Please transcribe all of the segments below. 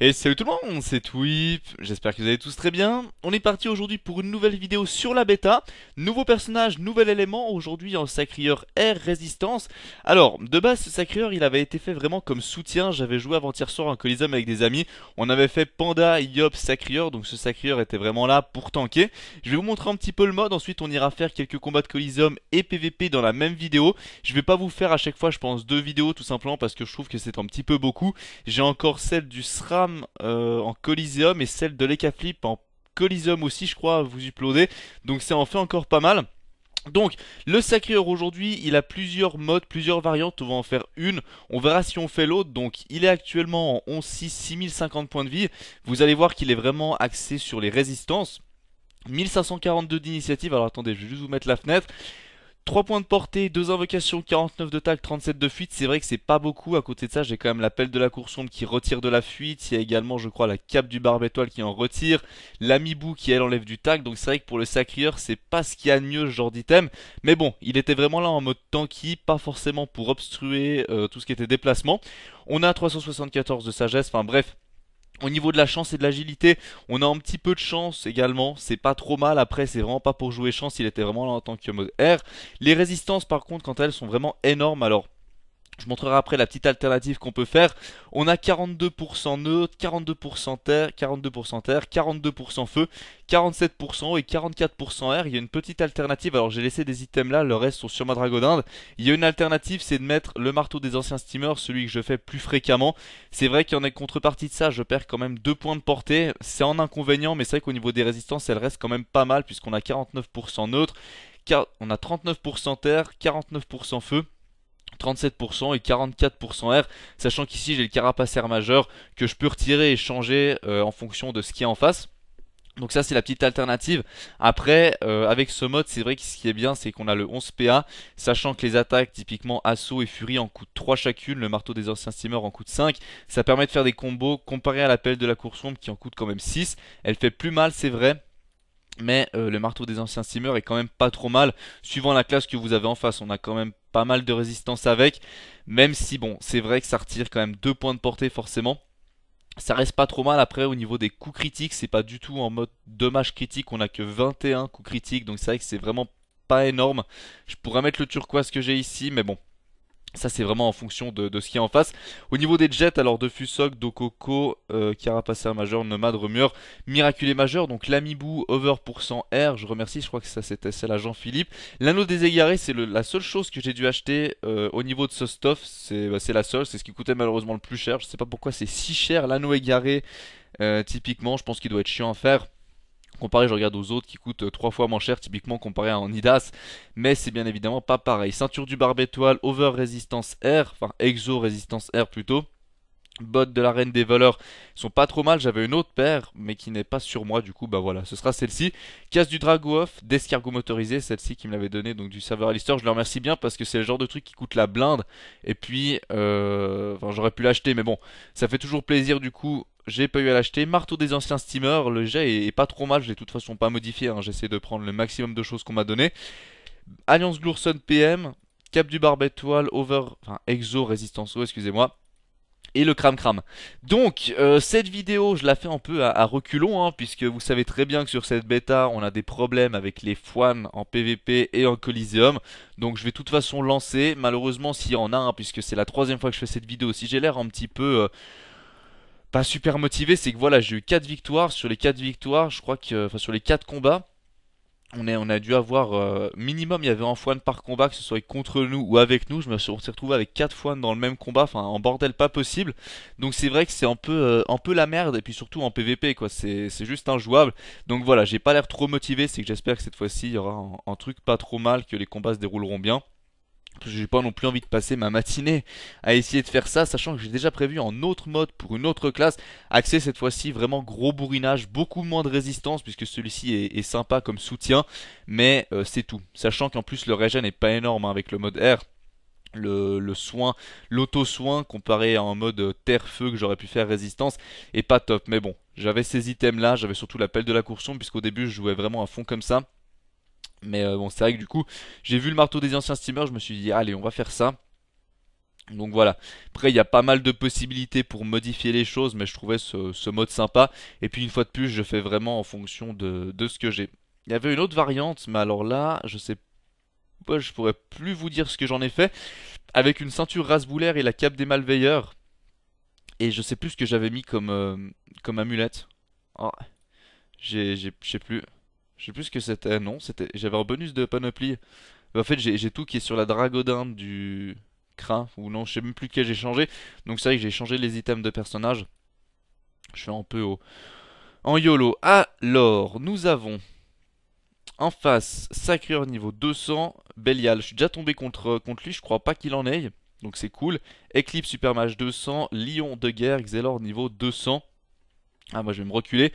Et salut tout le monde, c'est Twip, j'espère que vous allez tous très bien. On est parti aujourd'hui pour une nouvelle vidéo sur la bêta. Nouveau personnage, nouvel élément, aujourd'hui en sacrieur air résistance. Alors, de base, ce sacrieur, il avait été fait vraiment comme soutien. J'avais joué avant-hier soir un Coliseum avec des amis. On avait fait panda, yop, sacrieur, donc ce sacrieur était vraiment là pour tanker. Je vais vous montrer un petit peu le mode, ensuite on ira faire quelques combats de Coliseum et PVP dans la même vidéo. Je vais pas vous faire à chaque fois, je pense, deux vidéos tout simplement parce que je trouve que c'est un petit peu beaucoup. J'ai encore celle du SRAM euh, en Coliseum et celle de l'Ecaflip en Coliseum aussi, je crois, vous uploadez. Donc ça en fait encore pas mal. Donc le sacréur aujourd'hui il a plusieurs modes, plusieurs variantes, on va en faire une, on verra si on fait l'autre, donc il est actuellement en 11-6, 6050 points de vie, vous allez voir qu'il est vraiment axé sur les résistances, 1542 d'initiative, alors attendez je vais juste vous mettre la fenêtre, 3 points de portée, 2 invocations, 49 de tac, 37 de fuite. C'est vrai que c'est pas beaucoup. À côté de ça, j'ai quand même l'appel de la cour sombre qui retire de la fuite. Il y a également, je crois, la cape du barbe étoile qui en retire. mibou qui, elle, enlève du tag, Donc c'est vrai que pour le sacrieur, c'est pas ce qu'il y a de mieux ce genre d'item. Mais bon, il était vraiment là en mode tanky, pas forcément pour obstruer euh, tout ce qui était déplacement. On a 374 de sagesse. Enfin bref, au niveau de la chance et de l'agilité, on a un petit peu de chance également, c'est pas trop mal, après c'est vraiment pas pour jouer chance, il était vraiment là en tant que mode R. Les résistances par contre quant à elles sont vraiment énormes, alors je montrerai après la petite alternative qu'on peut faire. On a 42% neutre, 42% terre, 42% terre, 42% feu, 47% et 44% air. Il y a une petite alternative. Alors j'ai laissé des items là, le reste sont sur ma dragodinde. Il y a une alternative, c'est de mettre le marteau des anciens steamers, celui que je fais plus fréquemment. C'est vrai qu'il y en a une contrepartie de ça, je perds quand même 2 points de portée. C'est en inconvénient, mais c'est vrai qu'au niveau des résistances, elle reste quand même pas mal puisqu'on a 49% neutre, on a 39% terre, 49% feu. 37% et 44% R, sachant qu'ici j'ai le carapace R majeur que je peux retirer et changer euh, en fonction de ce qui est en face. Donc ça c'est la petite alternative. Après euh, avec ce mode c'est vrai que ce qui est bien c'est qu'on a le 11 PA sachant que les attaques typiquement assaut et furie en coûtent 3 chacune, le marteau des anciens steamers en coûte 5. Ça permet de faire des combos comparé à l'appel de la course sombre qui en coûte quand même 6. Elle fait plus mal c'est vrai mais euh, le marteau des anciens steamers est quand même pas trop mal suivant la classe que vous avez en face. On a quand même pas mal de résistance avec. Même si, bon, c'est vrai que ça retire quand même deux points de portée forcément. Ça reste pas trop mal après au niveau des coups critiques, c'est pas du tout en mode dommage critique, on a que 21 coups critiques, donc c'est vrai que c'est vraiment pas énorme. Je pourrais mettre le turquoise que j'ai ici, mais bon, ça c'est vraiment en fonction de, ce qu'il y a en face. Au niveau des jets, alors de Fusok, Dokoko, euh, à majeur, Nomad Remur, Miraculé majeur, donc l'Amibou, Over pour cent R, je remercie, je crois que ça c'était celle à Jean-Philippe. L'anneau des égarés, c'est la seule chose que j'ai dû acheter euh, au niveau de ce stuff, bah, c'est la seule, c'est ce qui coûtait malheureusement le plus cher, je sais pas pourquoi c'est si cher l'anneau égaré, euh, typiquement, je pense qu'il doit être chiant à faire. Comparé, je regarde aux autres qui coûtent euh, trois fois moins cher, typiquement comparé à un idas. mais c'est bien évidemment pas pareil. Ceinture du barbe étoile, over résistance R, enfin exo résistance R plutôt. Bottes de la reine des voleurs sont pas trop mal, j'avais une autre paire mais qui n'est pas sur moi du coup bah voilà ce sera celle-ci. Casse du drago off, d'escargot motorisé, celle-ci qui me l'avait donné donc du serveur l'histoire je le remercie bien parce que c'est le genre de truc qui coûte la blinde et puis euh, j'aurais pu l'acheter mais bon ça fait toujours plaisir du coup j'ai pas eu à l'acheter. Marteau des anciens steamers, le jet est, pas trop mal, je l'ai de toute façon pas modifié, hein. j'essaie de prendre le maximum de choses qu'on m'a donné. Alliance Glourson PM, Cap du Barbet Toile, Over, enfin Exo Résistance O, excusez-moi. Et le cram cram. Donc, euh, cette vidéo, je la fais un peu à, reculons, hein, puisque vous savez très bien que sur cette bêta, on a des problèmes avec les foines en PVP et en Coliseum. Donc, je vais de toute façon lancer, malheureusement, s'il y en a, un, puisque c'est la troisième fois que je fais cette vidéo, si j'ai l'air un petit peu... Euh, pas super motivé, c'est que voilà, j'ai eu 4 victoires. Sur les 4 victoires, je crois que. sur les 4 combats, on, est, on a dû avoir. Euh, minimum, il y avait un foine par combat, que ce soit contre nous ou avec nous. Je me suis, retrouvé avec 4 foines dans le même combat, enfin, en bordel pas possible. Donc c'est vrai que c'est un peu, euh, un peu la merde, et puis surtout en PvP, quoi. C'est juste injouable. Donc voilà, j'ai pas l'air trop motivé, c'est que j'espère que cette fois-ci, il y aura un truc pas trop mal, que les combats se dérouleront bien. Je n'ai j'ai pas non plus envie de passer ma matinée à essayer de faire ça, sachant que j'ai déjà prévu en autre mode pour une autre classe, axé cette fois-ci vraiment gros bourrinage, beaucoup moins de résistance puisque celui-ci est, sympa comme soutien, mais euh, c'est tout. Sachant qu'en plus le régène n'est pas énorme hein, avec le mode R. Le, soin, l'auto-soin comparé à un mode euh, terre-feu que j'aurais pu faire résistance est pas top. Mais bon, j'avais ces items là, j'avais surtout l'appel de la courson puisqu'au début je jouais vraiment à fond comme ça. Mais euh, bon, c'est vrai que du coup, j'ai vu le marteau des anciens steamers, je me suis dit, allez, on va faire ça. Donc voilà, après il y a pas mal de possibilités pour modifier les choses, mais je trouvais ce, ce mode sympa. Et puis une fois de plus, je fais vraiment en fonction de, de ce que j'ai. Il y avait une autre variante, mais alors là, je sais pas, je pourrais plus vous dire ce que j'en ai fait. Avec une ceinture rasboulaire et la cape des malveilleurs. Et je sais plus ce que j'avais mis comme, euh, comme amulette. Oh, j'ai, je sais plus. Je sais plus ce que c'était. Ah non, c'était. J'avais un bonus de panoplie. En fait, j'ai tout qui est sur la dragodinde du crin. Ou non, je sais même plus lequel j'ai changé. Donc c'est vrai que j'ai changé les items de personnage. Je suis un peu En YOLO. Alors, nous avons... En face, Sacreur niveau 200, Belial. Je suis déjà tombé contre, euh, contre lui, je crois pas qu'il en ait. Donc c'est cool. Eclipse Supermage 200, Lion de guerre, Xelor niveau 200. Ah, moi je vais me reculer.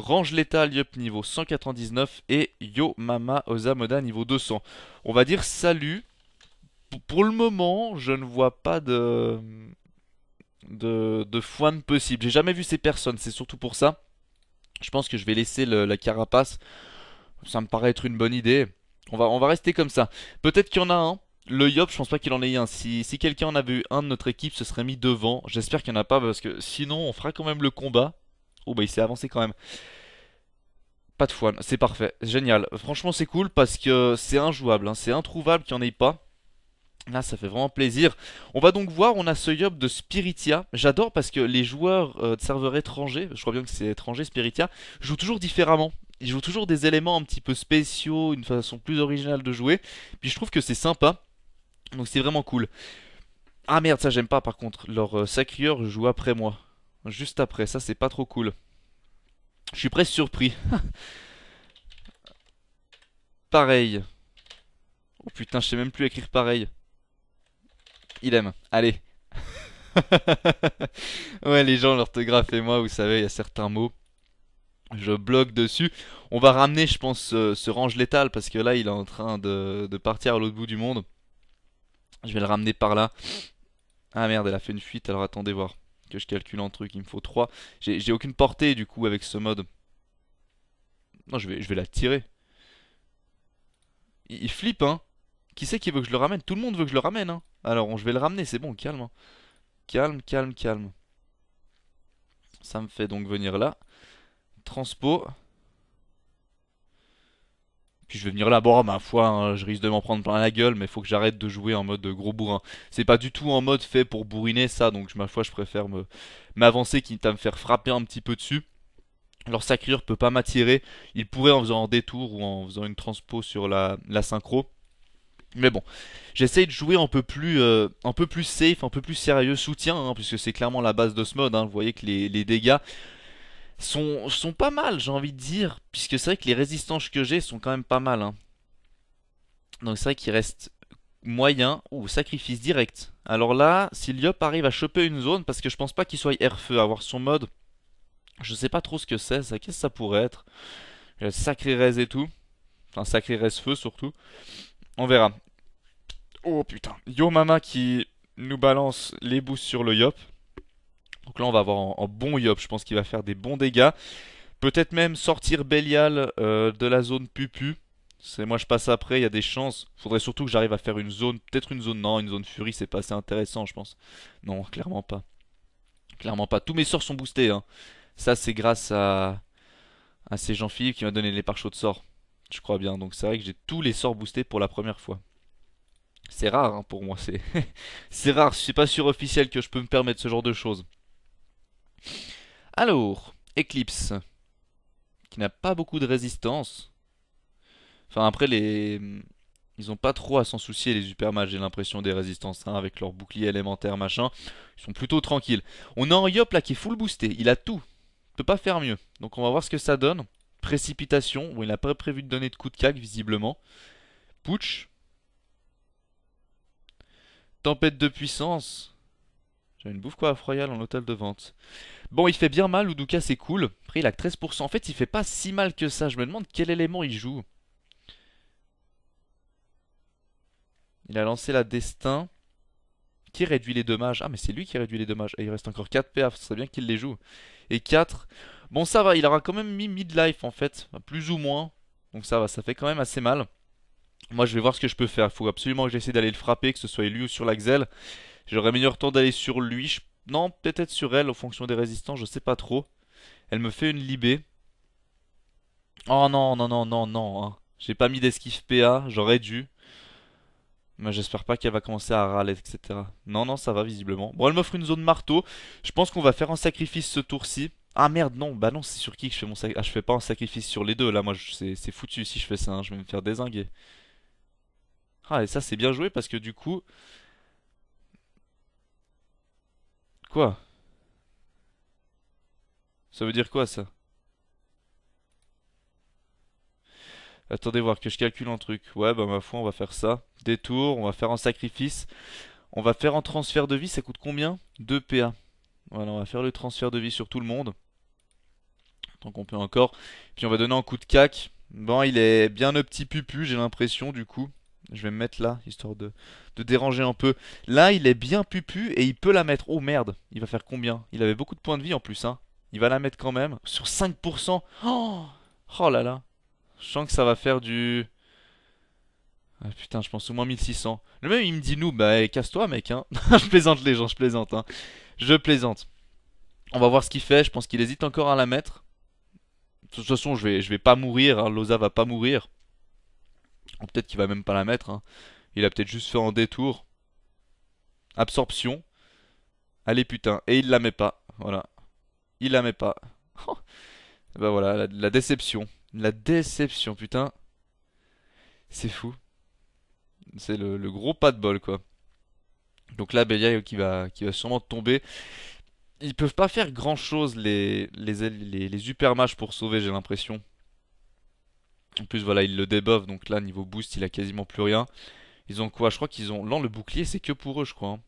Range l'état, l'yop niveau 199 et Yo Mama Osamoda niveau 200. On va dire salut. pour le moment, je ne vois pas de de, de foine possible. J'ai jamais vu ces personnes, c'est surtout pour ça. Je pense que je vais laisser la carapace. Ça me paraît être une bonne idée. On va, on va rester comme ça. Peut-être qu'il y en a un. Le Yop, je pense pas qu'il en ait un. Si, si quelqu'un en avait eu un de notre équipe, ce serait mis devant. J'espère qu'il n'y en a pas parce que sinon on fera quand même le combat. Oh bah il s'est avancé quand même. Pas de foine, c'est parfait, génial. Franchement c'est cool parce que c'est injouable, hein. c'est introuvable qu'il n'y en ait pas. Là ah, ça fait vraiment plaisir. On va donc voir, on a ce yob de Spiritia. J'adore parce que les joueurs euh, de serveurs étrangers, je crois bien que c'est étranger Spiritia, jouent toujours différemment. Ils jouent toujours des éléments un petit peu spéciaux, une façon plus originale de jouer. Puis je trouve que c'est sympa. Donc c'est vraiment cool. Ah merde, ça j'aime pas par contre. Leur euh, sacrieur joue après moi. Juste après, ça c'est pas trop cool. Je suis presque surpris. pareil. Oh putain, je sais même plus écrire pareil. Il aime. Allez. ouais, les gens, l'orthographe et moi, vous savez, il y a certains mots. Je bloque dessus. On va ramener, je pense, euh, ce, range létal parce que là, il est en train de partir à l'autre bout du monde. Je vais le ramener par là. Ah merde, elle a fait une fuite, alors attendez voir que je calcule un truc. Il me faut 3. J'ai aucune portée du coup avec ce mode. Non, je vais, je vais la tirer. Il, flippe, hein. Qui c'est qui veut que je le ramène Tout le monde veut que je le ramène, hein. Alors, on, je vais le ramener, c'est bon, calme. Hein. Calme, calme, calme. Ça me fait donc venir là. Transpo. Puis je vais venir là, bon, ma foi, hein, je risque de m'en prendre plein la gueule, mais faut que j'arrête de jouer en mode gros bourrin. C'est pas du tout en mode fait pour bourriner ça, donc ma foi, je préfère m'avancer quitte à me faire frapper un petit peu dessus. Alors sacrure peut pas m'attirer. Il pourrait en faisant un détour ou en faisant une transpo sur la, la synchro. Mais bon, j'essaye de jouer un peu plus, euh, un peu plus safe, un peu plus sérieux, soutien, hein, puisque c'est clairement la base de ce mode. Hein. Vous voyez que les dégâts sont, pas mal, j'ai envie de dire. Puisque c'est vrai que les résistances que j'ai sont quand même pas mal. Hein. Donc c'est vrai qu'il reste moyen. ou sacrifice direct. Alors là, si yop arrive à choper une zone, parce que je pense pas qu'il soit air-feu, à avoir son mode. Je sais pas trop ce que c'est, ça, qu'est-ce que ça pourrait être. sacré res et tout. Enfin, sacré res feu surtout. On verra. Oh putain. Yo Mama qui nous balance les boosts sur le Yop. Donc là, on va avoir un, bon Yop. Je pense qu'il va faire des bons dégâts. Peut-être même sortir Belial euh, de la zone Pupu. C'est moi je passe après, il y a des chances. Faudrait surtout que j'arrive à faire une zone, peut-être une zone, non, une zone furie, c'est pas assez intéressant, je pense. Non, clairement pas. Clairement pas. Tous mes sorts sont boostés. Hein. Ça, c'est grâce à, à ces gens philippe qui m'ont donné les pare de sorts. Je crois bien. Donc c'est vrai que j'ai tous les sorts boostés pour la première fois. C'est rare hein, pour moi. C'est rare. Je suis pas sur officiel que je peux me permettre ce genre de choses. Alors, Eclipse, qui n'a pas beaucoup de résistance. Enfin, après, les... ils n'ont pas trop à s'en soucier, les supermages, j'ai l'impression, des résistances, hein, avec leur bouclier élémentaire, machin. Ils sont plutôt tranquilles. On a un là, qui est full boosté. Il a tout. Il peut pas faire mieux. Donc, on va voir ce que ça donne. Précipitation, où il n'a pas prévu de donner de coup de cac, visiblement. Pouch Tempête de puissance. J'ai une bouffe quoi Froyal en hôtel de vente. Bon, il fait bien mal, Uduka c'est cool. Après, il a que 13%. En fait, il fait pas si mal que ça. Je me demande quel élément il joue. Il a lancé la destin. Qui réduit les dommages Ah, mais c'est lui qui réduit les dommages. Et il reste encore 4 PA, ce serait bien qu'il les joue. Et 4. Bon, ça va, il aura quand même mis midlife en fait, plus ou moins. Donc ça va, ça fait quand même assez mal. Moi, je vais voir ce que je peux faire. Il faut absolument que j'essaie d'aller le frapper, que ce soit lui ou sur l'Axel. J'aurais meilleur temps d'aller sur lui. Non, peut-être sur elle, en fonction des résistants, je sais pas trop. Elle me fait une libée. Oh non, non, non, non, non. Hein. J'ai pas mis d'esquive PA, j'aurais dû. Mais j'espère pas qu'elle va commencer à râler, etc. Non, non, ça va visiblement. Bon, elle m'offre une zone marteau. Je pense qu'on va faire un sacrifice ce tour-ci. Ah merde, non, bah non, c'est sur qui que je fais mon sacrifice Ah, je fais pas un sacrifice sur les deux, là, moi, c'est foutu si je fais ça, hein. je vais me faire désinguer. Ah, et ça, c'est bien joué, parce que du coup, Quoi Ça veut dire quoi ça Attendez voir que je calcule un truc. Ouais, bah ma foi, on va faire ça. Détour, on va faire un sacrifice. On va faire un transfert de vie, ça coûte combien 2 PA. Voilà, on va faire le transfert de vie sur tout le monde. Tant qu'on peut encore. Puis on va donner un coup de cac. Bon, il est bien un petit pupu, j'ai l'impression, du coup. Je vais me mettre là, histoire de, de déranger un peu. Là, il est bien pupu et il peut la mettre. Oh merde, il va faire combien Il avait beaucoup de points de vie en plus, hein. Il va la mettre quand même. Sur 5%. Oh, oh là là. Je sens que ça va faire du... Ah, putain, je pense au moins 1600. Le même, il me dit nous, bah eh, casse-toi mec, hein. je plaisante les gens, je plaisante, hein. Je plaisante. On va voir ce qu'il fait, je pense qu'il hésite encore à la mettre. De toute façon, je vais, je vais pas mourir, hein. Loza va pas mourir. Peut-être qu'il va même pas la mettre. Hein. Il a peut-être juste fait en détour. Absorption. Allez putain. Et il la met pas. Voilà. Il la met pas. Oh. bah voilà, la, déception. La déception, putain. C'est fou. C'est le, gros pas de bol, quoi. Donc là, Bélier qui va, qui va sûrement tomber. Ils peuvent pas faire grand chose, les, les, les, pour sauver, j'ai l'impression. En plus, voilà, il le debuff donc là, niveau boost, il a quasiment plus rien. Ils ont quoi Je crois qu'ils ont... Là, le bouclier, c'est que pour eux, je crois. Hein.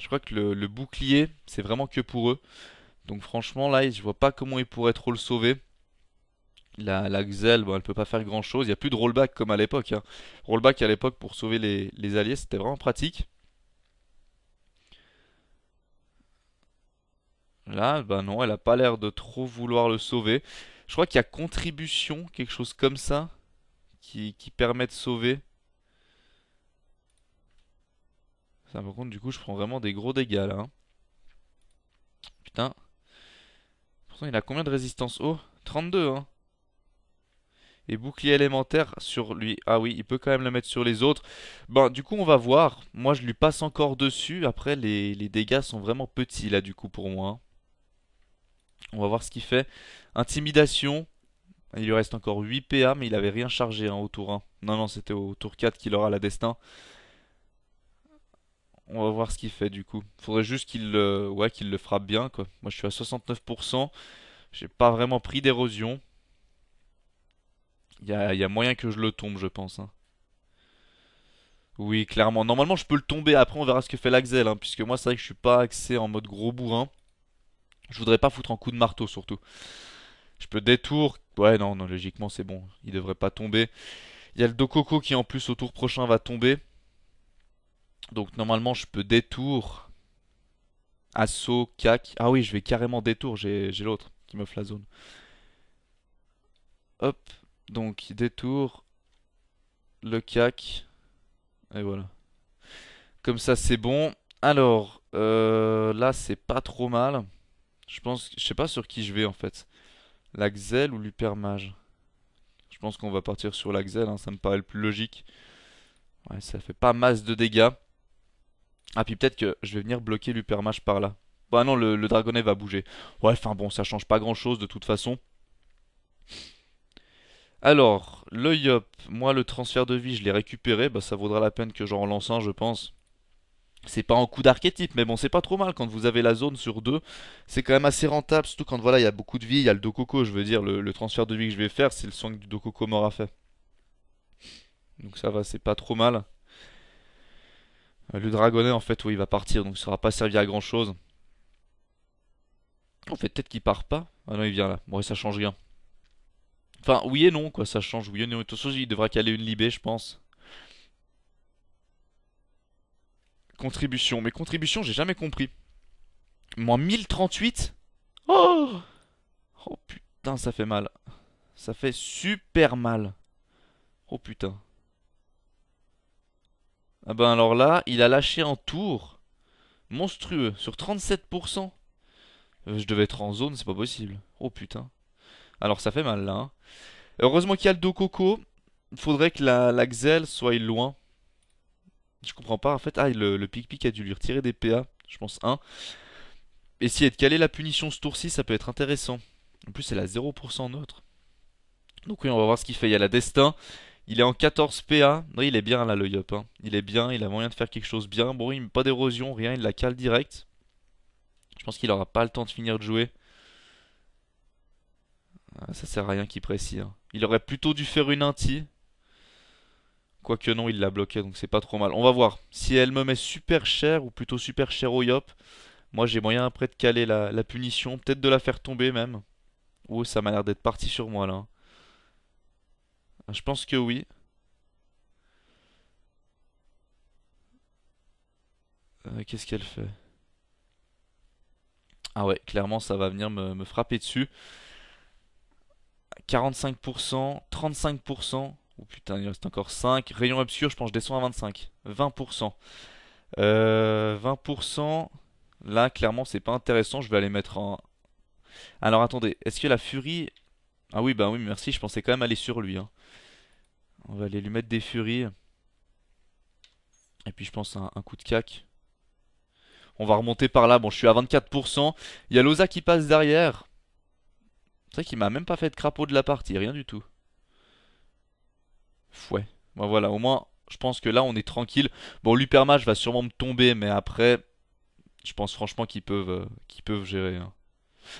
Je crois que le, bouclier, c'est vraiment que pour eux. Donc franchement, là, je vois pas comment ils pourraient trop le sauver. La, la bon, elle peut pas faire grand-chose. Il y a plus de rollback comme à l'époque. Hein. Rollback à l'époque pour sauver les, les alliés, c'était vraiment pratique. Là, bah non, elle a pas l'air de trop vouloir le sauver. Je crois qu'il y a contribution, quelque chose comme ça, qui, permet de sauver. Ça, par compte, du coup, je prends vraiment des gros dégâts, là. Hein. Putain. Pourtant, il a combien de résistance Oh 32, hein. Et bouclier élémentaire sur lui. Ah oui, il peut quand même le mettre sur les autres. Bon, du coup, on va voir. Moi, je lui passe encore dessus. Après, les, les dégâts sont vraiment petits, là, du coup, pour moi. Hein. On va voir ce qu'il fait. Intimidation. Il lui reste encore 8 PA, mais il avait rien chargé hein, au tour 1. Non, non, c'était au tour 4 qu'il aura la destin. On va voir ce qu'il fait du coup. il Faudrait juste qu'il qu'il le frappe bien. quoi. Moi, je suis à 69%. J'ai pas vraiment pris d'érosion. Il y a, moyen que je le tombe, je pense. Hein. Oui, clairement. Normalement, je peux le tomber. Après, on verra ce que fait l'Axel. Hein, puisque moi, c'est vrai que je suis pas axé en mode gros bourrin. Je voudrais pas foutre un coup de marteau surtout. Je peux détour. Ouais, non, non, logiquement c'est bon. Il devrait pas tomber. Il y a le dococo qui en plus au tour prochain va tomber. Donc normalement je peux détour. Assaut, cac. Ah oui, je vais carrément détour. J'ai l'autre qui me la zone. Hop. Donc détour. Le cac. Et voilà. Comme ça c'est bon. Alors, euh, là c'est pas trop mal. Je pense, je sais pas sur qui je vais en fait. L'Axel ou l'Upermage Je pense qu'on va partir sur l'Axel, hein, ça me paraît le plus logique. Ouais, ça fait pas masse de dégâts. Ah, puis peut-être que je vais venir bloquer l'Upermage par là. Bah non, le, Dragonnet va bouger. Ouais, enfin bon, ça change pas grand-chose de toute façon. Alors, le Yop, moi le transfert de vie, je l'ai récupéré. Bah ça vaudra la peine que j'en lance un, je pense. C'est pas en coup d'archétype, mais bon, c'est pas trop mal quand vous avez la zone sur deux C'est quand même assez rentable, surtout quand voilà, il y a beaucoup de vie, il y a le coco je veux dire, le, transfert de vie que je vais faire, c'est le soin que du coco m'aura fait. Donc ça va, c'est pas trop mal. Le dragonnet, en fait, oui, il va partir, donc ça sera pas servi à grand chose. En fait, peut-être qu'il part pas. Ah non, il vient là. Bon, ça change rien. Enfin, oui et non, quoi, ça change. Oui et non. il devra caler une Libé je pense. Contribution. Mais contribution, j'ai jamais compris. Moins 1038 Oh Oh putain, ça fait mal. Ça fait super mal. Oh putain. Ah ben alors là, il a lâché un tour. Monstrueux. Sur 37%. Euh, je devais être en zone, c'est pas possible. Oh putain. Alors ça fait mal là. Hein. Heureusement qu'il y a le dos coco. Faudrait que la, la soit loin. Je comprends pas en fait. Ah, le, Pic Pic a dû lui retirer des PA, je pense 1. Essayer de caler la punition ce tour-ci, ça peut être intéressant. En plus, elle a 0% neutre. Donc oui, on va voir ce qu'il fait. Il y a la Destin. Il est en 14 PA. Non, il est bien là, le Yop. Hein. Il est bien, il a moyen de faire quelque chose bien. Bon, il pas d'érosion, rien, il la cale direct. Je pense qu'il aura pas le temps de finir de jouer. Ah, ça sert à rien qu'il précise. Hein. Il aurait plutôt dû faire une inti. Quoique non, il l'a bloqué, donc c'est pas trop mal. On va voir. Si elle me met super cher, ou plutôt super cher au Yop, moi j'ai moyen après de caler la, punition, peut-être de la faire tomber même. Oh, ça m'a l'air d'être parti sur moi là. Je pense que oui. Euh, qu'est-ce qu'elle fait Ah ouais, clairement ça va venir me, me frapper dessus. 45%, 35%. Oh putain, il reste encore 5. Rayon obscur, je pense, je descends à 25. 20%. Euh, 20%. Là, clairement, c'est pas intéressant. Je vais aller mettre en... Alors, attendez. Est-ce que la furie... Ah oui, bah oui, merci. Je pensais quand même aller sur lui. Hein. On va aller lui mettre des furies. Et puis, je pense un, un coup de cac. On va remonter par là. Bon, je suis à 24%. Il y a Loza qui passe derrière. C'est vrai qu'il m'a même pas fait de crapaud de la partie. Rien du tout fouet. Bon, voilà, au moins, je pense que là, on est tranquille. Bon, l'Upermage va sûrement me tomber, mais après, je pense franchement qu'ils peuvent, euh, qu'ils peuvent gérer. Hein.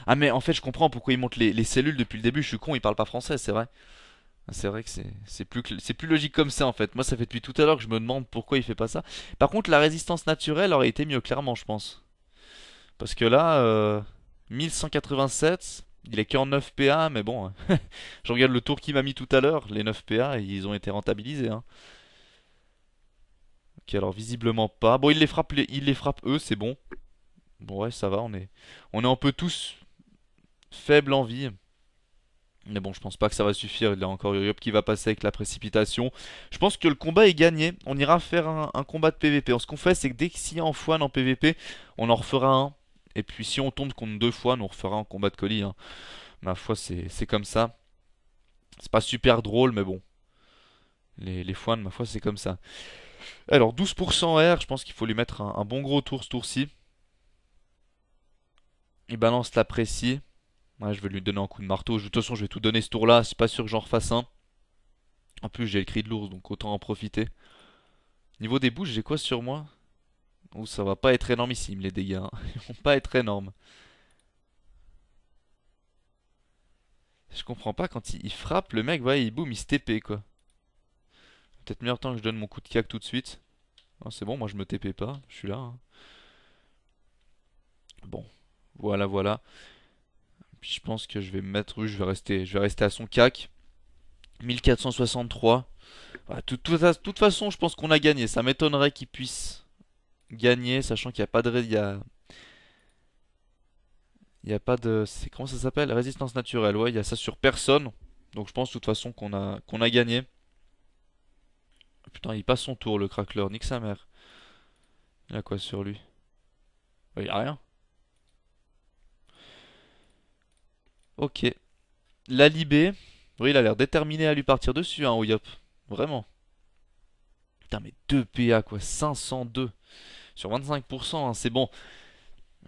Ah, mais en fait, je comprends pourquoi ils montent les, cellules depuis le début. Je suis con, ils parlent pas français, c'est vrai. C'est vrai que c'est plus, c'est plus logique comme ça en fait. Moi, ça fait depuis tout à l'heure que je me demande pourquoi il fait pas ça. Par contre, la résistance naturelle aurait été mieux, clairement, je pense. Parce que là, 1187. Euh, il est qu'en 9 PA, mais bon, hein. je regarde le tour qu'il m'a mis tout à l'heure, les 9 PA, ils ont été rentabilisés. Hein. Ok, alors visiblement pas. Bon, il les frappe, il les frappe eux, c'est bon. Bon, ouais, ça va, on est, on est un peu tous faibles en vie. Mais bon, je pense pas que ça va suffire. Il y a encore Yuriop qui va passer avec la précipitation. Je pense que le combat est gagné. On ira faire un, combat de PVP. ce qu'on fait, c'est que dès qu'il y a un en PVP, on en refera un et puis si on tombe contre deux fois, on refera un combat de colis. Hein. Ma foi, c'est comme ça. C'est pas super drôle, mais bon. Les, les foines, ma foi, c'est comme ça. Alors, 12% R, je pense qu'il faut lui mettre un, bon gros tour ce tour-ci. Il balance la précis. Moi, je vais lui donner un coup de marteau. Je, de toute façon, je vais tout donner ce tour-là. C'est pas sûr que j'en refasse un. En plus, j'ai le cri de l'ours, donc autant en profiter. Niveau des bouches, j'ai quoi sur moi Ouh, ça va pas être énormissime les dégâts. Hein. Ils vont pas être énormes. Je comprends pas quand il, frappe, le mec, va, il boum, il se TP quoi. Peut-être meilleur temps que je donne mon coup de cac tout de suite. Ah, c'est bon, moi je me TP pas, je suis là. Hein. Bon, voilà, voilà. Puis je pense que je vais me mettre, je vais rester, je vais rester à son cac. 1463. De toute façon, je pense qu'on a gagné. Ça m'étonnerait qu'il puisse gagner, sachant qu'il n'y a pas de... Il Il n'y a pas de... Comment ça s'appelle Résistance naturelle, ouais, il y a ça sur personne. Donc je pense de toute façon qu'on a, qu'on a gagné. Putain, il passe son tour le crackler, nique sa mère. Il a quoi sur lui bah, Il a rien. Ok. La Libé. Oui, il a l'air déterminé à lui partir dessus, hein, yop. Vraiment. Putain, mais 2 PA, quoi. 502 sur 25%, hein, c'est bon.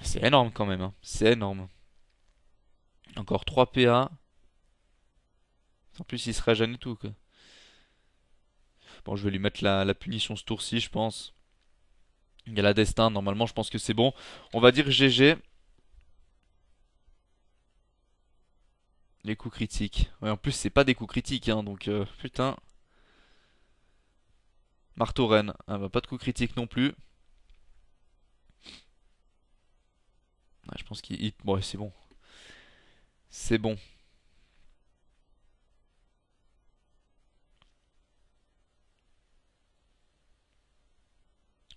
C'est énorme quand même, hein. c'est énorme. Encore 3 PA. En plus, il sera jeune et tout. Bon, je vais lui mettre la, punition ce tour-ci, je pense. Il y a la destin, normalement, je pense que c'est bon. On va dire GG. Les coups critiques. Ouais, en plus, c'est pas des coups critiques, hein, donc euh, putain. Marteau Rennes. Ah, bah, pas de coups critiques non plus. Je pense qu'il... Bon, c'est bon. C'est bon.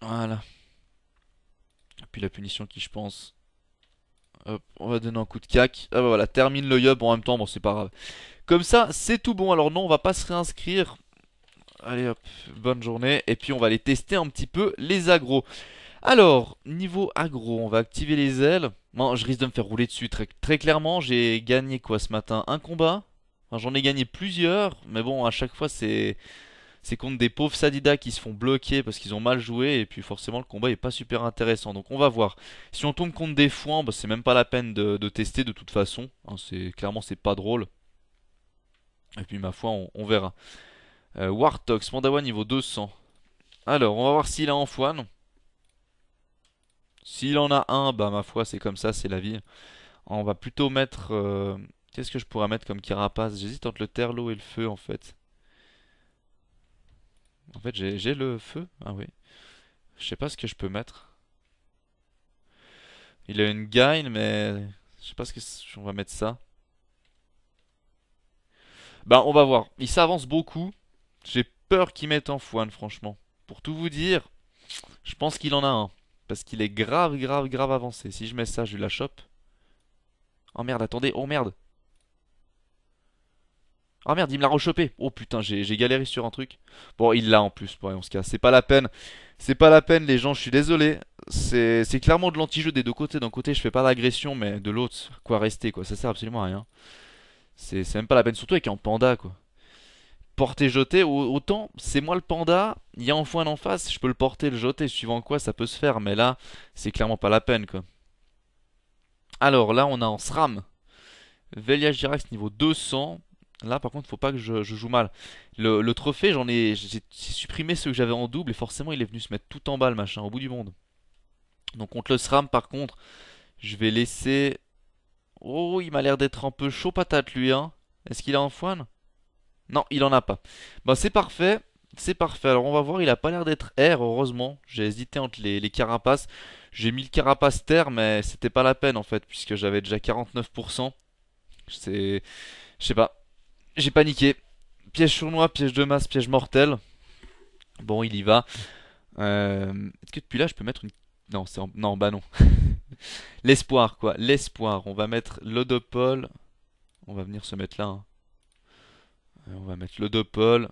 Voilà. Et puis la punition qui, je pense... Hop, on va donner un coup de cac. Ah bah voilà, termine le yob en même temps, bon c'est pas grave. Comme ça, c'est tout bon. Alors non, on va pas se réinscrire. Allez hop, bonne journée. Et puis on va aller tester un petit peu les agros. Alors, niveau agro, on va activer les ailes. Non, je risque de me faire rouler dessus très, clairement. J'ai gagné quoi ce matin Un combat J'en ai gagné plusieurs, mais bon, à chaque fois c'est... C'est contre des pauvres Sadida qui se font bloquer parce qu'ils ont mal joué et puis forcément le combat n'est pas super intéressant. Donc on va voir. Si on tombe contre des foins, bah, c'est même pas la peine de, tester de toute façon. Hein. c'est clairement c'est pas drôle. Et puis ma foi, on, verra. Euh, Wartox, Mandawa niveau 200. Alors on va voir s'il a en non s'il en a un, bah ma foi, c'est comme ça, c'est la vie. On va plutôt mettre... Euh, qu'est-ce que je pourrais mettre comme carapace J'hésite entre le terre, et le feu, en fait. En fait, j'ai le feu Ah oui. Je sais pas ce que je peux mettre. Il a une gaine, mais... Je sais pas ce que... On va mettre ça. Bah, on va voir. Il s'avance beaucoup. J'ai peur qu'il mette en foine, franchement. Pour tout vous dire, je pense qu'il en a un. Parce qu'il est grave, grave, grave avancé. Si je mets ça, je la chope. Oh merde, attendez. Oh merde. Oh merde, il me l'a rechopé. Oh putain, j'ai galéré sur un truc. Bon, il l'a en plus. Bon, on se casse. C'est pas la peine. C'est pas la peine, les gens. Je suis désolé. C'est clairement de l'anti-jeu des deux côtés. D'un côté, je fais pas d'agression, mais de l'autre, quoi rester, quoi. Ça sert absolument à rien. C'est même pas la peine. Surtout avec un panda, quoi porter jeter autant c'est moi le panda il y a foin en face je peux le porter le jeter suivant quoi ça peut se faire mais là c'est clairement pas la peine quoi alors là on a en SRAM Velia Girax niveau 200 Là par contre faut pas que je, joue mal Le, trophée j'en ai J'ai supprimé ceux que j'avais en double Et forcément il est venu se mettre tout en bas le machin au bout du monde Donc contre le SRAM par contre Je vais laisser Oh il m'a l'air d'être un peu chaud patate lui hein Est-ce qu'il a foin non, il en a pas. Bah c'est parfait. C'est parfait. Alors on va voir, il a pas l'air d'être air, heureusement. J'ai hésité entre les, carapaces. J'ai mis le carapace terre, mais c'était pas la peine en fait, puisque j'avais déjà 49%. C'est... Je sais pas. J'ai paniqué. Piège sournois, piège de masse, piège mortel. Bon, il y va. Euh, est-ce que depuis là, je peux mettre une... Non, c'est Non, bah non. L'espoir, quoi. L'espoir. On va mettre l'odopole. On va venir se mettre là. Hein on va mettre le doppel,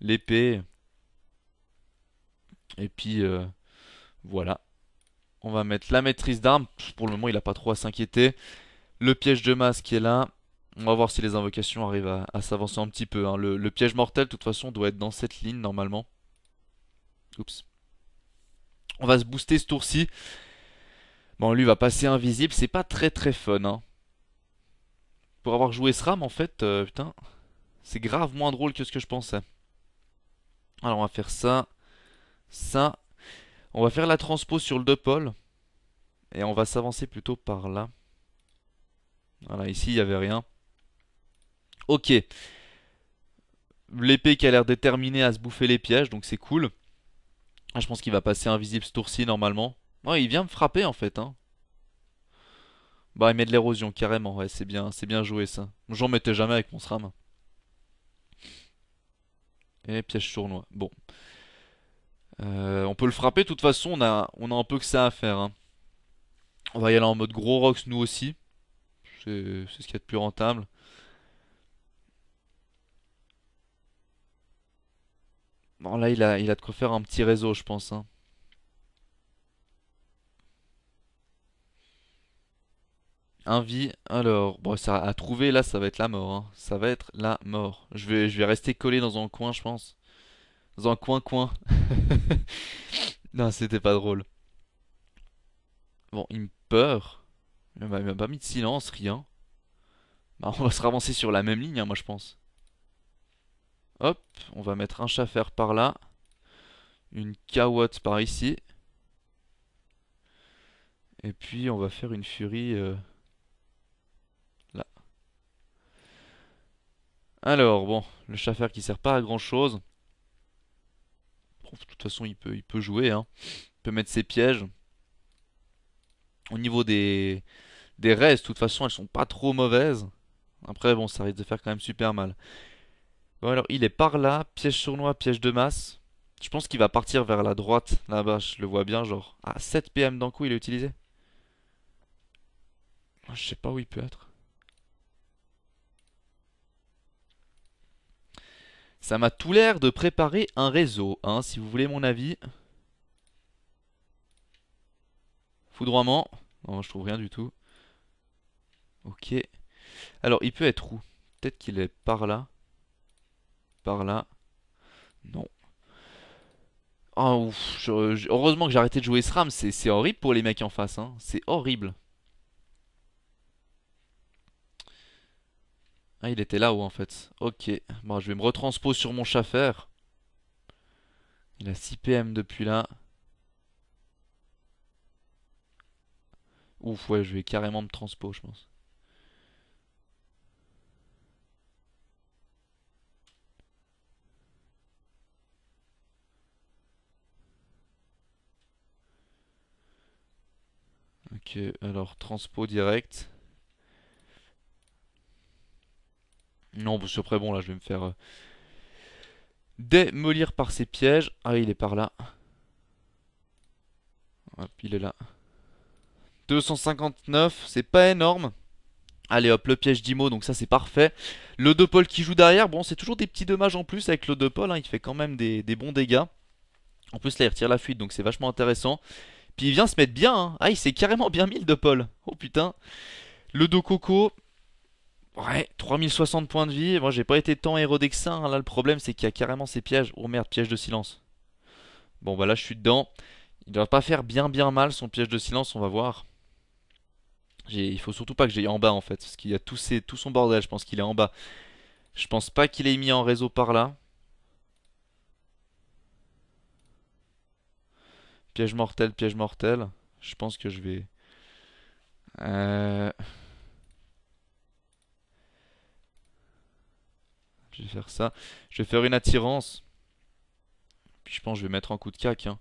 l'épée. Et puis euh, voilà. On va mettre la maîtrise d'armes. Pour le moment, il n'a pas trop à s'inquiéter. Le piège de masse qui est là. On va voir si les invocations arrivent à, s'avancer un petit peu. Hein. Le, piège mortel, de toute façon, doit être dans cette ligne normalement. Oups. On va se booster ce tour-ci. Bon, lui va passer invisible. C'est pas très très fun. Hein. Pour avoir joué ram en fait, euh, putain, c'est grave moins drôle que ce que je pensais. Alors on va faire ça, ça. On va faire la transpose sur le deux pôles. Et on va s'avancer plutôt par là. Voilà, ici il n'y avait rien. Ok. L'épée qui a l'air déterminée à se bouffer les pièges, donc c'est cool. Ah, je pense qu'il va passer invisible ce tour-ci normalement. Ouais, il vient me frapper en fait. Hein. Bah, il met de l'érosion carrément. Ouais, c'est bien, bien joué ça. J'en mettais jamais avec mon SRAM. Et piège tournoi. Bon. Euh, on peut le frapper, de toute façon, on a, on a un peu que ça à faire. Hein. On va y aller en mode gros rocks, nous aussi. C'est ce qu'il y a de plus rentable. Bon, là, il a, il a de quoi faire un petit réseau, je pense. Hein. un vie. Alors, bon, ça à trouver là, ça va être la mort. Hein. Ça va être la mort. Je vais, je vais rester collé dans un coin, je pense. Dans un coin-coin. non, c'était pas drôle. Bon, il me peur. Il m'a pas mis de silence, rien. Bah, on va se ravancer sur la même ligne, hein, moi je pense. Hop, on va mettre un chaffer par là. Une cawotte par ici. Et puis on va faire une furie. Euh, Alors, bon, le chauffeur qui sert pas à grand chose. Bon, de toute façon, il peut, il peut jouer. Hein. Il peut mettre ses pièges. Au niveau des, des restes, de toute façon, elles sont pas trop mauvaises. Après, bon, ça risque de faire quand même super mal. Bon, alors, il est par là. Piège sournois, piège de masse. Je pense qu'il va partir vers la droite, là-bas. Je le vois bien, genre... Ah, 7 PM d'un coup, il est utilisé. Ah, je sais pas où il peut être. Ça m'a tout l'air de préparer un réseau, hein, si vous voulez mon avis. Foudroiement. Non, je trouve rien du tout. Ok. Alors, il peut être où Peut-être qu'il est par là. Par là. Non. Oh, heureusement que j'ai arrêté de jouer SRAM, c'est horrible pour les mecs en face, hein. c'est horrible. Ah, il était là-haut en fait. Ok, bon, je vais me retransposer sur mon chaffer. Il a 6 PM depuis là. Ouf, ouais, je vais carrément me transpo, je pense. Ok, alors transpo direct. Non, vous après, bon, là, je vais me faire euh, démolir par ces pièges. Ah, il est par là. Hop, il est là. 259, c'est pas énorme. Allez hop, le piège d'Imo, donc ça c'est parfait. Le Dopol qui joue derrière, bon c'est toujours des petits dommages en plus avec le Dopol, hein. il fait quand même des, bons dégâts. En plus là il retire la fuite, donc c'est vachement intéressant. Puis il vient se mettre bien, hein. ah il s'est carrément bien mis le Dopol, oh putain. Le Coco. Ouais, 3060 points de vie. Moi, j'ai pas été tant que ça. Hein. Là, le problème, c'est qu'il y a carrément ses pièges. Oh merde, piège de silence. Bon, bah là, je suis dedans. Il doit pas faire bien bien mal son piège de silence, on va voir. Il faut surtout pas que j'aille en bas, en fait. Parce qu'il y a tout, tout son bordel, je pense qu'il est en bas. Je pense pas qu'il ait mis en réseau par là. Piège mortel, piège mortel. Je pense que je vais... Euh... Je vais faire ça. Je vais faire une attirance. Puis je pense que je vais mettre un coup de cac. Hein.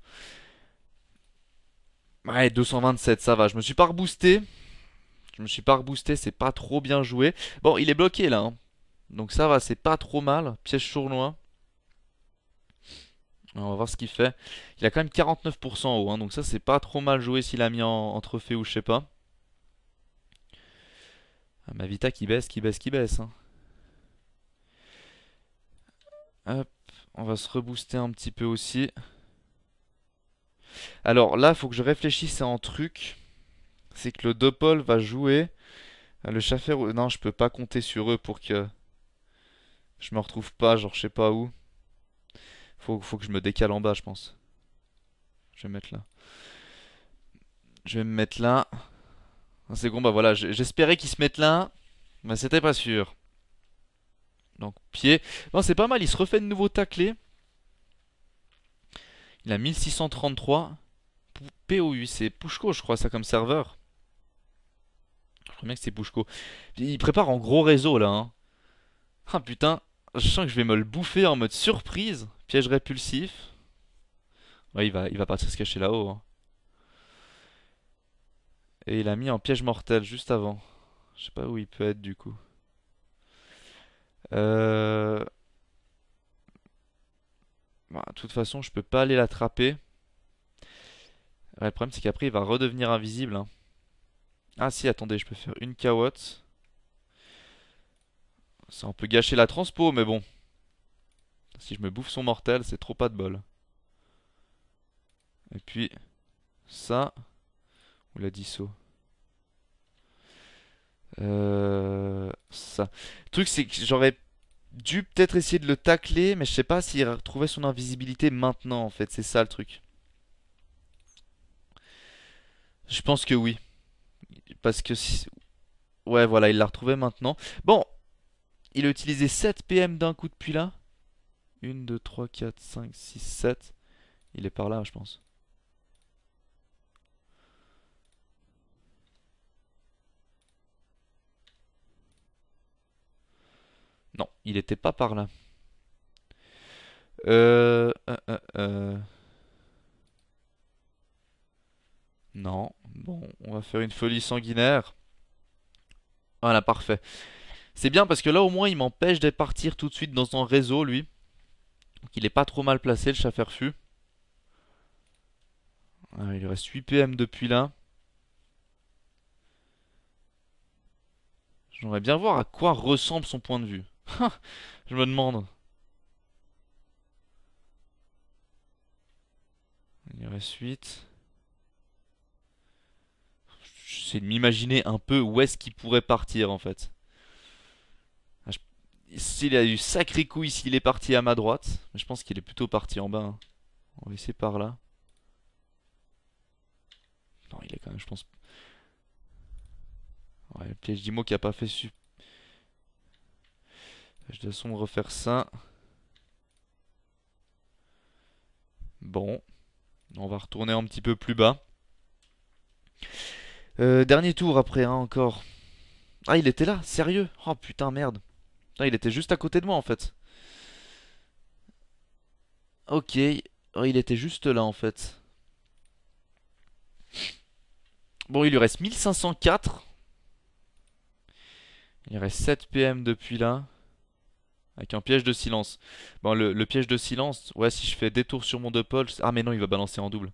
Ouais, 227, ça va. Je me suis pas reboosté. Je me suis pas reboosté, c'est pas trop bien joué. Bon, il est bloqué là. Hein. Donc ça va, c'est pas trop mal. Piège sournois. on va voir ce qu'il fait. Il a quand même 49% en haut. Hein. donc ça, c'est pas trop mal joué s'il a mis en, trophée ou je sais pas. Ah, ma Vita qui baisse, qui baisse, qui baisse. Hop, on va se rebooster un petit peu aussi. Alors là, faut que je réfléchisse à un truc. C'est que le Dopol va jouer. Ah, le ou Non, je peux pas compter sur eux pour que... Je me retrouve pas, genre je sais pas où. Faut, faut que je me décale en bas, je pense. Je vais me mettre là. Je vais me mettre là. un bon, bah voilà, j'espérais qu'ils se mettent là. Mais c'était pas sûr. Donc pied. Non, c'est pas mal, il se refait de nouveau tacler. Il a 1633. POU, c'est Pushko, je crois, ça comme serveur. Je crois bien que c'est Pushko. Il prépare en gros réseau là. Hein. Ah putain, je sens que je vais me le bouffer en mode surprise. Piège répulsif. Ouais, il va, il va partir se cacher là-haut. Hein. Et il a mis en piège mortel juste avant. Je sais pas où il peut être du coup. Euh... Bah, de toute façon, je peux pas aller l'attraper. le problème, c'est qu'après, il va redevenir invisible. Hein. Ah si, attendez, je peux faire une cawotte. Ça, on peut gâcher la transpo, mais bon. Si je me bouffe son mortel, c'est trop pas de bol. Et puis, ça, ou la disso. Euh, ça. Le truc, c'est que j'aurais dû peut-être essayer de le tacler, mais je sais pas s'il retrouvait son invisibilité maintenant, en fait. C'est ça le truc. Je pense que oui. Parce que si... Ouais, voilà, il l'a retrouvé maintenant. Bon, il a utilisé 7 PM d'un coup depuis là. 1, 2, 3, 4, 5, 6, 7. Il est par là, je pense. Non, il n'était pas par là. Euh, euh, euh, euh, non, bon, on va faire une folie sanguinaire. Voilà, parfait. C'est bien parce que là au moins il m'empêche de partir tout de suite dans son réseau lui. Donc il est pas trop mal placé le Chaferfu. Ah, il reste 8 PM depuis là. J'aimerais bien voir à quoi ressemble son point de vue. Je me demande. Il y reste 8. de m'imaginer un peu où est-ce qu'il pourrait partir en fait. Ah, s'il a eu sacré coup ici, il est parti à ma droite. Mais je pense qu'il est plutôt parti en bas. Hein. On va laisser par là. Non, il est quand même, je pense. Ouais, le piège d'Imo qui a pas fait je dois son refaire ça. Bon. On va retourner un petit peu plus bas. Euh, dernier tour après, hein, encore. Ah, il était là, sérieux Oh putain, merde. il était juste à côté de moi, en fait. Ok, oh, il était juste là, en fait. Bon, il lui reste 1504. Il reste 7 PM depuis là. Avec un piège de silence. Bon, le, piège de silence, ouais, si je fais détour sur mon deux pulse, Ah, mais non, il va balancer en double.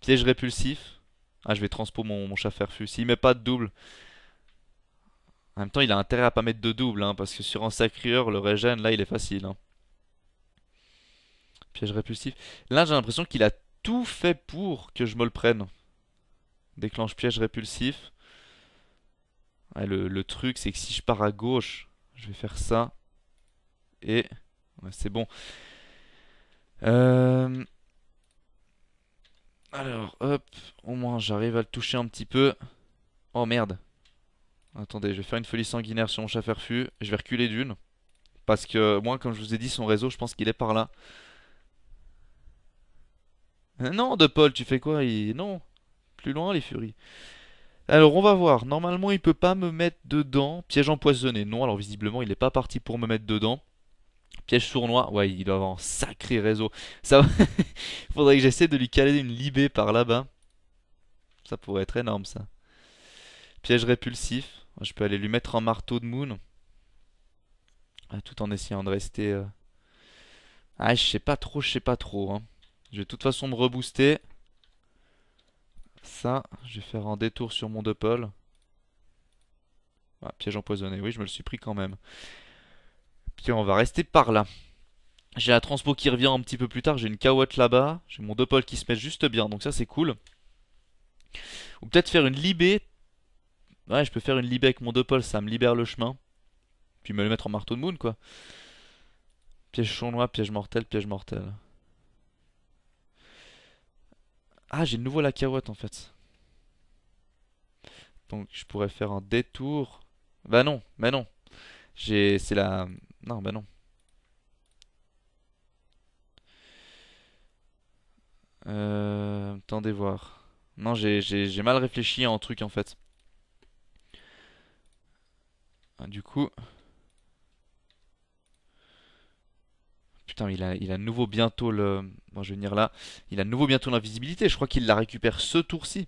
Piège répulsif. Ah, je vais transpo mon, mon chat S'il S'il met pas de double. En même temps, il a intérêt à pas mettre de double, hein, parce que sur un sacrieur, le régène, là, il est facile. Hein. Piège répulsif. Là, j'ai l'impression qu'il a tout fait pour que je me le prenne. Déclenche piège répulsif. le, le truc, c'est que si je pars à gauche, je vais faire ça et c'est bon. Euh, alors, hop, au moins j'arrive à le toucher un petit peu. Oh merde. Attendez, je vais faire une folie sanguinaire sur mon chat Je vais reculer d'une. Parce que moi, comme je vous ai dit, son réseau, je pense qu'il est par là. Euh, non, De Paul, tu fais quoi Non, plus loin les furies. Alors on va voir, normalement il peut pas me mettre dedans, piège empoisonné, non alors visiblement il n'est pas parti pour me mettre dedans. Piège sournois, ouais, il doit avoir un sacré réseau. Ça Faudrait que j'essaie de lui caler une libée par là-bas. Ça pourrait être énorme, ça. Piège répulsif. Je peux aller lui mettre un marteau de moon. Ah, tout en essayant de rester... Euh, ah, je sais pas trop, je sais pas trop. Hein. Je vais de toute façon me rebooster. Ça, je vais faire un détour sur mon deux. Ah, piège empoisonné, oui, je me le suis pris quand même. Puis on va rester par là. J'ai la transpo qui revient un petit peu plus tard, j'ai une cahuette là-bas, j'ai mon Dopol qui se met juste bien, donc ça c'est cool. Ou peut-être faire une libée. Ouais, je peux faire une libée avec mon Dopol, ça me libère le chemin. Puis me le mettre en marteau de moon, quoi. Piège chinois, piège mortel, piège mortel. Ah, j'ai de nouveau la Kawat en fait. Donc je pourrais faire un détour. Bah non, bah non. J'ai, c'est la, non, bah non. Euh, attendez voir. Non, j'ai mal réfléchi en truc en fait. Ah, du coup... Putain, il a, il a nouveau bientôt le... Bon, je vais venir là. Il a nouveau bientôt l'invisibilité. Je crois qu'il la récupère ce tour-ci.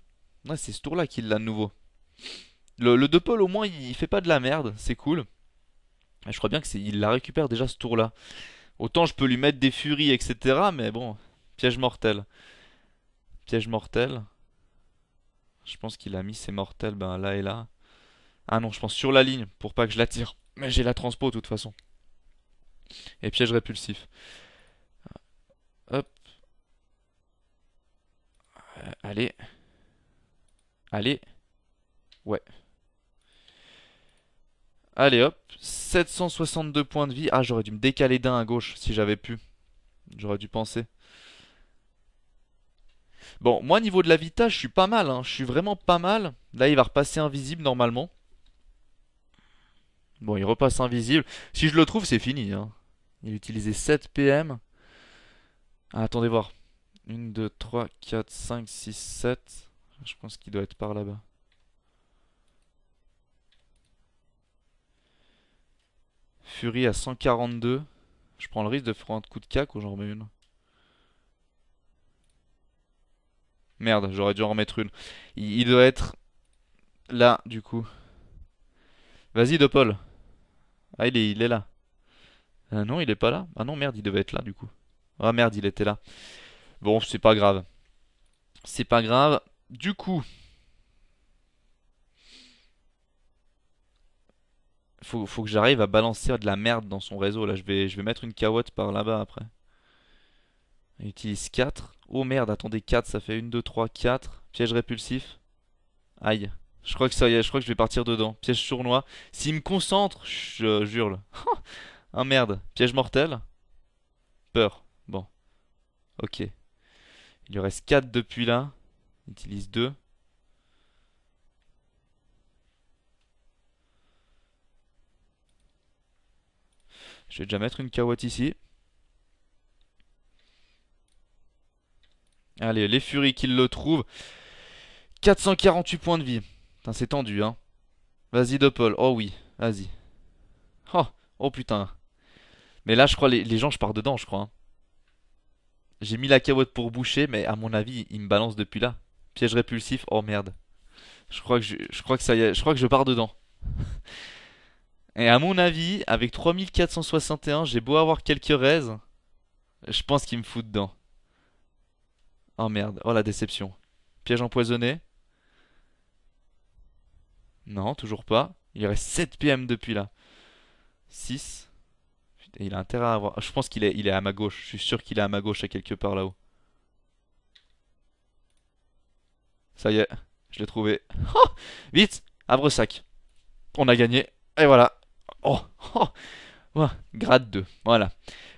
Ouais, c'est ce tour-là qu'il l'a nouveau. Le, le au moins, il fait pas de la merde. C'est cool je crois bien que il la récupère déjà ce tour-là. Autant je peux lui mettre des furies, etc. Mais bon, piège mortel. Piège mortel. Je pense qu'il a mis ses mortels ben, là et là. Ah non, je pense sur la ligne pour pas que je la tire. Mais j'ai la transpo de toute façon. Et piège répulsif. Hop. Euh, allez. Allez. Ouais. Allez hop, 762 points de vie. Ah, j'aurais dû me décaler d'un à gauche si j'avais pu. J'aurais dû penser. Bon, moi, niveau de la vita, je suis pas mal. Hein. Je suis vraiment pas mal. Là, il va repasser invisible normalement. Bon, il repasse invisible. Si je le trouve, c'est fini. Hein. Il utilisait 7 PM. Ah, attendez voir. 1, 2, 3, 4, 5, 6, 7. Je pense qu'il doit être par là-bas. Fury à 142. Je prends le risque de faire un coup de cac ou j'en remets une Merde, j'aurais dû en remettre une. Il, doit être là, du coup. Vas-y, De Paul. Ah, il est, il est là. Ah non, il est pas là. Ah non, merde, il devait être là, du coup. Ah merde, il était là. Bon, c'est pas grave. C'est pas grave. Du coup, Faut, que j'arrive à balancer de la merde dans son réseau. Là, je vais, mettre une kawotte par là-bas après. Il utilise 4. Oh merde, attendez, 4, ça fait 1, 2, 3, 4. Piège répulsif. Aïe. Je crois que je vais partir dedans. Piège sournois. S'il me concentre, je hurle. Oh ah, merde. Piège mortel. Peur. Bon. Ok. Il lui reste 4 depuis là. Il utilise 2. Je vais déjà mettre une carotte ici. Allez, les furies qui le trouvent. 448 points de vie. Putain, c'est tendu, hein. Vas-y, De Oh oui, vas-y. Oh, oh putain. Mais là, je crois, les, les gens, je pars dedans, je crois. Hein. J'ai mis la carotte pour boucher, mais à mon avis, il me balance depuis là. Piège répulsif, oh merde. Je crois que je, crois que ça je crois que je pars dedans. Et à mon avis, avec 3461, j'ai beau avoir quelques raises, je pense qu'il me fout dedans. Oh merde, oh la déception. Piège empoisonné. Non, toujours pas. Il reste 7 PM depuis là. 6. il a intérêt à avoir... Je pense qu'il est, il est à ma gauche. Je suis sûr qu'il est à ma gauche à quelque part là-haut. Ça y est, je l'ai trouvé. Oh, vite, à sac. On a gagné. Et voilà. Oh, oh, oh, grade 2, voilà.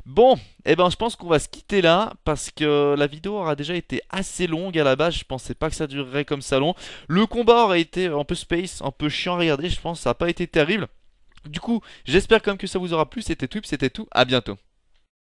Bon, eh ben je pense qu'on va se quitter là parce que la vidéo aura déjà été assez longue à la base, je pensais pas que ça durerait comme ça long. Le combat aurait été un peu space, un peu chiant à regarder, je pense que ça n'a pas été terrible. Du coup, j'espère quand même que ça vous aura plu, c'était Twip, c'était tout, à bientôt.